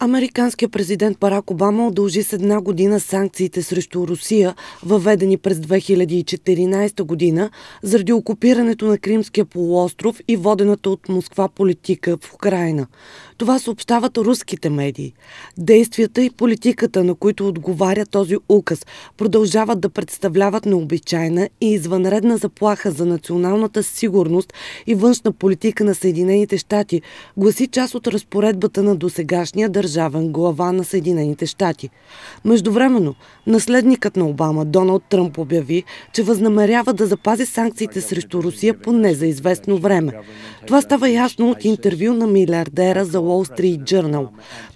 Американският президент Барак Обама удължи с една година санкциите срещу Русия, въведени през 2014 година, заради окупирането на Кримския полуостров и водената от Москва политика в Украина. Това съобщават руските медии. Действията и политиката, на които отговаря този указ, продължават да представляват необичайна и извънредна заплаха за националната сигурност и външна политика на Съединените щати, гласи част от разпоредбата на досегашния държава държавен глава на Съединените щати. Междувременно, наследникът на Обама, Доналд Тръмп, обяви, че възнамерява да запази санкциите срещу Русия поне за известно време. Това става ясно от интервю на милиардера за Wall Street Journal.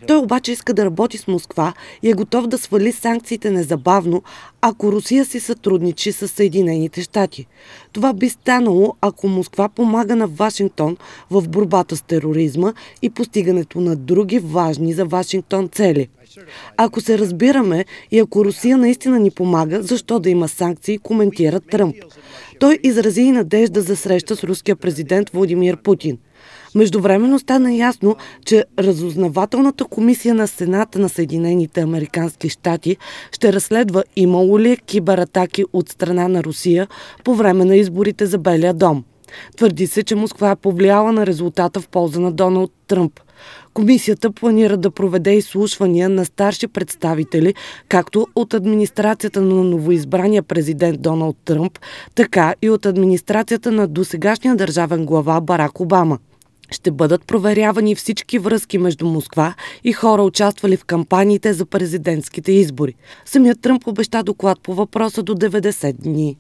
Той обаче иска да работи с Москва и е готов да свали санкциите незабавно, ако Русия си сътрудничи с Съединените щати. Това би станало, ако Москва помага на Вашингтон в борбата с тероризма и постигането на други важни за за Вашингтон цели. Ако се разбираме и ако Русия наистина ни помага, защо да има санкции, коментира Тръмп. Той изрази и надежда за среща с руския президент Владимир Путин. Междувременно стана ясно, че разузнавателната комисия на Сената на Съединените Американски щати ще разследва имало ли кибератаки от страна на Русия по време на изборите за Белия дом – Твърди се, че Москва е повлияла на резултата в полза на Доналд Тръмп. Комисията планира да проведе изслушвания на старши представители, както от администрацията на новоизбрания президент Доналд Тръмп, така и от администрацията на досегашния държавен глава Барак Обама. Ще бъдат проверявани всички връзки между Москва и хора, участвали в кампаниите за президентските избори. Самият Тръмп обеща доклад по въпроса до 90 дни.